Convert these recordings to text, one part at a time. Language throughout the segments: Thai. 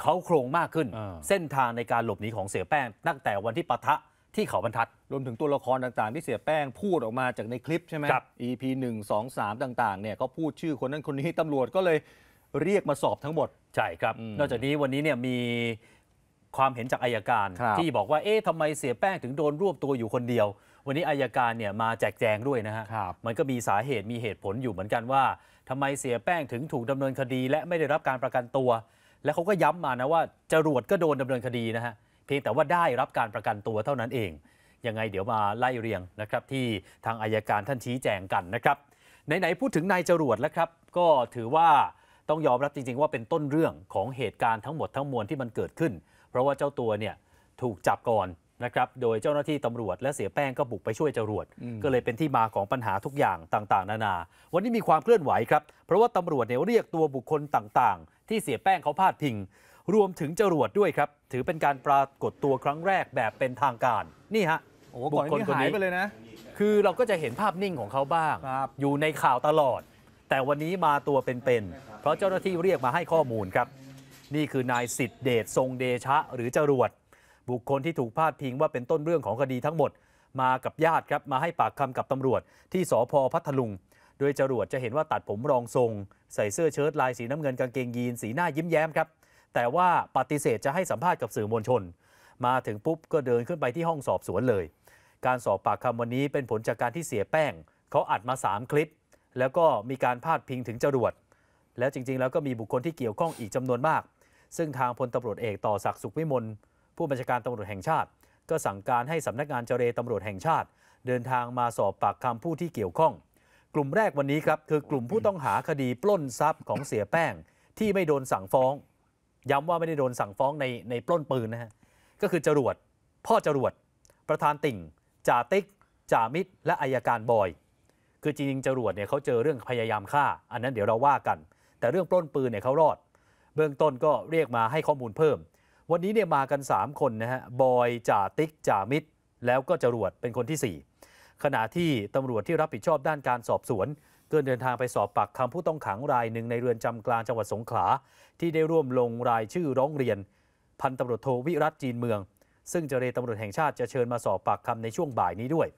เขาโครงมากขึ้นเส้นทางในการหลบหนีของเสียแป้ง ตั้งแต่วันที่ปะทะที่เขาบรรทัดรวมถึงตัวละครต่างๆที่เสียแป้งพูดออกมาจากในคลิปใช่ไหมครับ EP หนึ่งงสอสามต่างๆเนี่ยเขาพูดชื่อคนนั้นคนนี้ตำรวจก็เลยเรียกมาสอบทั้งหมดใช่ครับ นอกจากนี้วันนี้เนี่ยมีความเห็นจากอายการ ที่บอกว่าเอ๊ะทำไมเสียแป้งถึงโดนรวบตัวอยู่คนเดียว วันนี้อายการเนี่ยมาแจกแจงด้วยนะฮะมันก็มีสาเหตุมีเหตุผลอยู่เหมือนกันว่า ทำไมเสียแป้งถึงถูกดำเนินคดี และไม่ได้รับการประกันตัวและเขาก็ย้ำมานะว่าจรวดก็โดนดำเนินคดีนะฮะเพียงแต่ว่าได้รับการประกันตัวเท่านั้นเอง ยังไงเดี๋ยวมาไล่เรียงนะครับที่ทางอายการท่านชี้แจงกันนะครับไหนๆพูดถึงนายจรวดแล้วครับก็ถือว่าต้องยอมรับจริงๆว่าเป็นต้นเรื่องของเหตุการณ์ทั้งหมดทั้งมวลที่มันเกิดขึ้น เพราะว่าเจ้าตัวเนี่ยถูกจับก่อนนะครับ โดยเจ้าหน้าที่ตำรวจและเสียแป้งก็บุกไปช่วยจรวด ก็เลยเป็นที่มาของปัญหาทุกอย่างต่างๆ นานา วันนี้มีความเคลื่อนไหวครับ เพราะว่าตำรวจเนี่ยเรียกตัวบุคคลต่างๆ ที่เสียแป้งเขาพาดพิง รวมถึงจรวดด้วยครับ ถือเป็นการปรากฏตัวครั้งแรกแบบเป็นทางการ นี่ฮะบุคคลคนนี้ไปเลยนะ คือเราก็จะเห็นภาพนิ่งของเขาบ้าง อยู่ในข่าวตลอด แต่วันนี้มาตัวเป็นๆ เพราะเจ้าหน้าที่เรียกมาให้ข้อมูลครับ นี่คือนายสิทธิเดชทรงเดชะ หรือจรวดบุคคลที่ถูกพาดพิงว่าเป็นต้นเรื่องของคดีทั้งหมด มากับญาติครับ มาให้ปากคำกับตำรวจ ที่สพพัทลุง โดยจรวดจะเห็นว่าตัดผมรองทรง ใส่เสื้อเชิ้ตลายสีน้ำเงินกางเกงยีน สีหน้ายิ้มแย้มครับ แต่ว่าปฏิเสธจะให้สัมภาษณ์กับสื่อมวลชน มาถึงปุ๊บ ก็เดินขึ้นไปที่ห้องสอบสวนเลย การสอบปากคำวันนี้เป็นผลจากการที่เสียแป้งเขาอัดมา3คลิปแล้วก็มีการพาดพิงถึงจรวดแล้วจริงๆแล้วก็มีบุคคลที่เกี่ยวข้องอีกจำนวนมาก ซึ่งทางพลตำรวจเอกต่อศักดิ์สุขวิมลผู้บัญชาการตำรวจแห่งชาติ ก็สั่งการให้สำนักงานเจรตำรวจแห่งชาติ เดินทางมาสอบปากคำผู้ที่เกี่ยวข้อง กลุ่มแรกวันนี้ครับ คือกลุ่มผู้ต้องหาคดีปล้นทรัพย์ของเสียแป้ง ที่ไม่โดนสั่งฟ้อง ย้ำว่าไม่ได้โดนสั่งฟ้องในในปล้นปืนนะฮะก็คือ จรวดพ่อจรวดประธานติ่งจ่าติ๊กจ่ามิตร และอายการบอย คือจริงๆจรวดเนี่ยเขาเจอเรื่องพยายามฆ่าอันนั้นเดี๋ยวเราว่ากัน แต่เรื่องปล้นปืนเนี่ยเขารอด เบื้องต้นก็เรียกมาให้ข้อมูลเพิ่มวันนี้เนี่ยมากัน 3 คนนะฮะ บอย จ่าติ๊ก จ่ามิตร แล้วก็จรวด เป็นคนที่ 4 ขณะที่ตำรวจที่รับผิดชอบด้านการสอบสวนก็เดินทางไปสอบปากคำผู้ต้องขังรายหนึ่งในเรือนจำกลางจังหวัดสงขลา ที่ได้ร่วมลงรายชื่อร้องเรียน พันตำรวจโทวิรัตจีนเมือง ซึ่งเจรตำรวจแห่งชาติจะเชิญมาสอบปากคำในช่วงบ่ายนี้ด้วย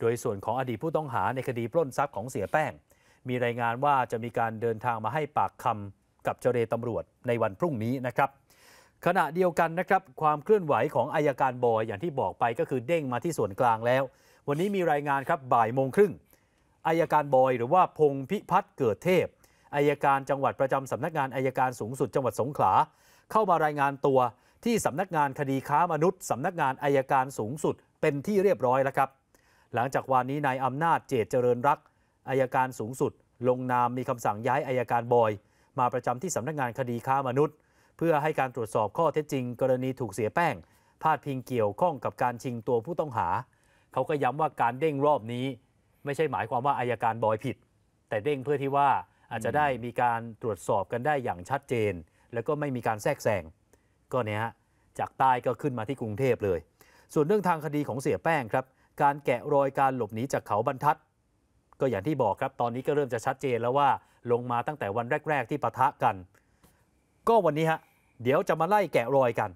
โดยส่วนของอดีตผู้ต้องหาในคดีปล้นทรัพย์ของเสียแป้ง มีรายงานว่าจะมีการเดินทางมาให้ปากคำกับเจรตำรวจในวันพรุ่งนี้นะครับขณะเดียวกันนะครับ ความเคลื่อนไหวของอายการบอยอย่างที่บอกไปก็คือเด้งมาที่ส่วนกลางแล้ว วันนี้มีรายงานครับบ่ายโมงครึ่งอายการบอยหรือว่าพงพิพัฒน์เกิดเทพอายการจังหวัดประจำสำนักงานอายการสูงสุดจังหวัดสงขลาเข้ามารายงานตัวที่สำนักงานคดีค้ามนุษย์ สำนักงานอายการสูงสุดเป็นที่เรียบร้อยแล้วครับหลังจากวันนี้นายอำนาจเจตเจริญรักอายการสูงสุด ลงนามมีคำสั่งย้ายอายการบอย มาประจำที่สำนักงานคดีค้ามนุษย์เพื่อให้การตรวจสอบข้อเท็จจริงกรณีถูกเสียแป้งพาดพิงเกี่ยวข้องกับการชิงตัวผู้ต้องหา เขาก็ย้ำว่าการเด้งรอบนี้ ไม่ใช่หมายความว่าอายการบอยผิด แต่เด้งเพื่อที่ว่าอาจจะได้มีการตรวจสอบกันได้อย่างชัดเจน แล้วก็ไม่มีการแทรกแซงก็เนี้ยจากใต้ก็ขึ้นมาที่กรุงเทพเลย ส่วนเรื่องทางคดีของเสียแป้งครับ การแกะรอยการหลบหนีจากเขาบรรทัด ก็อย่างที่บอกครับตอนนี้ก็เริ่มจะชัดเจนแล้วว่าลงมาตั้งแต่วันแรกๆ ที่ปะทะกันก็วันนี้ฮะ เดี๋ยวจะมาไล่แกะรอยกัน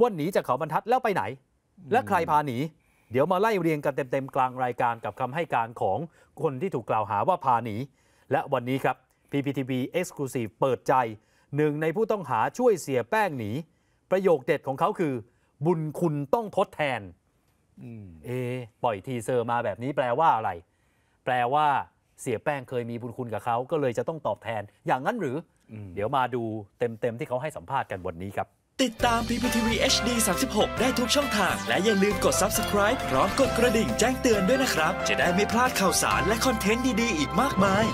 ว่าหนีจากเขาบรรทัดแล้วไปไหน และใครพาหนีเดี๋ยวมาไล่เรียงกันเต็มๆกลางรายการกับคำให้การของคนที่ถูกกล่าวหาว่าพาหนีและวันนี้ครับ PPTV Exclusive เปิดใจ หนึ่งในผู้ต้องหาช่วยเสียแป้งหนี ประโยคเด็ดของเขาคือ บุญคุณต้องทดแทนเอ ปล่อยทีเซอร์มาแบบนี้ แปลว่าอะไร แปลว่าเสียแป้งเคยมีบุญคุณกับเขา ก็เลยจะต้องตอบแทน อย่างนั้นหรืออเดี๋ยวมาดูเต็มๆ ที่เขาให้สัมภาษณ์กันวันนี้ครับ ติดตาม PPTV HD 36 ได้ทุกช่องทาง และอย่าลืมกด subscribe พร้อมกดกระดิ่งแจ้งเตือนด้วยนะครับ จะได้ไม่พลาดข่าวสารและคอนเทนต์ดีๆ อีกมากมาย